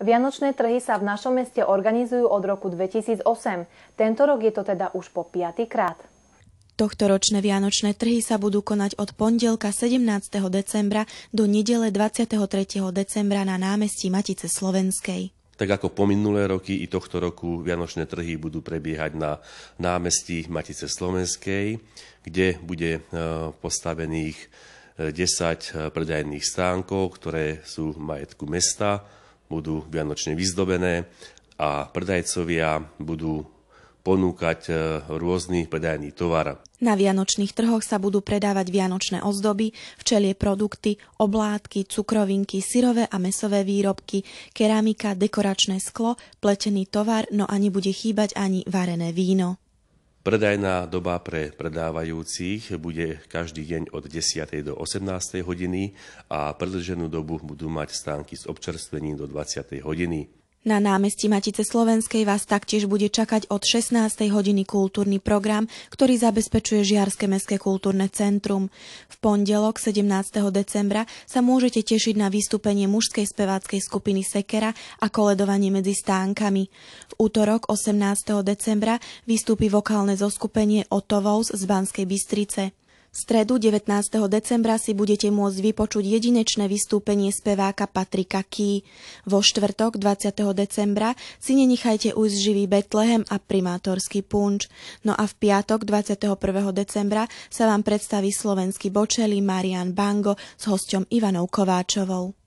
Vianočné trhy sa v našom meste organizujú od roku 2008. Tento rok je to teda už po piatýkrát. Tohtoročné vianočné trhy sa budú konať od pondelka 17. decembra do nedele 23. decembra na námestí Matice Slovenskej. Tak ako po minulé roky, i tohto roku vianočné trhy budú prebiehať na námestí Matice Slovenskej, kde bude e, postavených 10 e, e, predajných stánkov, ktoré sú majetku mesta budú vianočne vyzdobené a predajcovia budú ponúkať e, rôzny predajný tovar. Na vianočných trhoch sa budú predávať vianočné ozdoby, včelie produkty, oblátky, cukrovinky, syrové a mesové výrobky, keramika, dekoračné sklo, pletený tovar, no ani bude chýbať ani varené víno. Predajná doba pre predávajúcich bude každý deň od 10. do 18. hodiny a predlženú dobu budú mať stánky s občerstvením do 20. hodiny. Na námestí Matice Slovenskej vás taktiež bude čakať od 16. hodiny kultúrny program, ktorý zabezpečuje Žiarske mestské kultúrne centrum. V pondelok 17. decembra sa môžete tešiť na vystúpenie mužskej speváckej skupiny Sekera a koledovanie medzi stánkami. V útorok 18. decembra vystúpi vokálne zoskupenie Otovous z Banskej Bystrice. V stredu 19. decembra si budete môcť vypočuť jedinečné vystúpenie speváka Patrika Ký. Vo štvrtok 20. decembra si nenechajte ujsť živý Betlehem a primátorský punč. No a v piatok 21. decembra sa vám predstaví slovenský bočeli Marian Bango s hosťom Ivanou Kováčovou.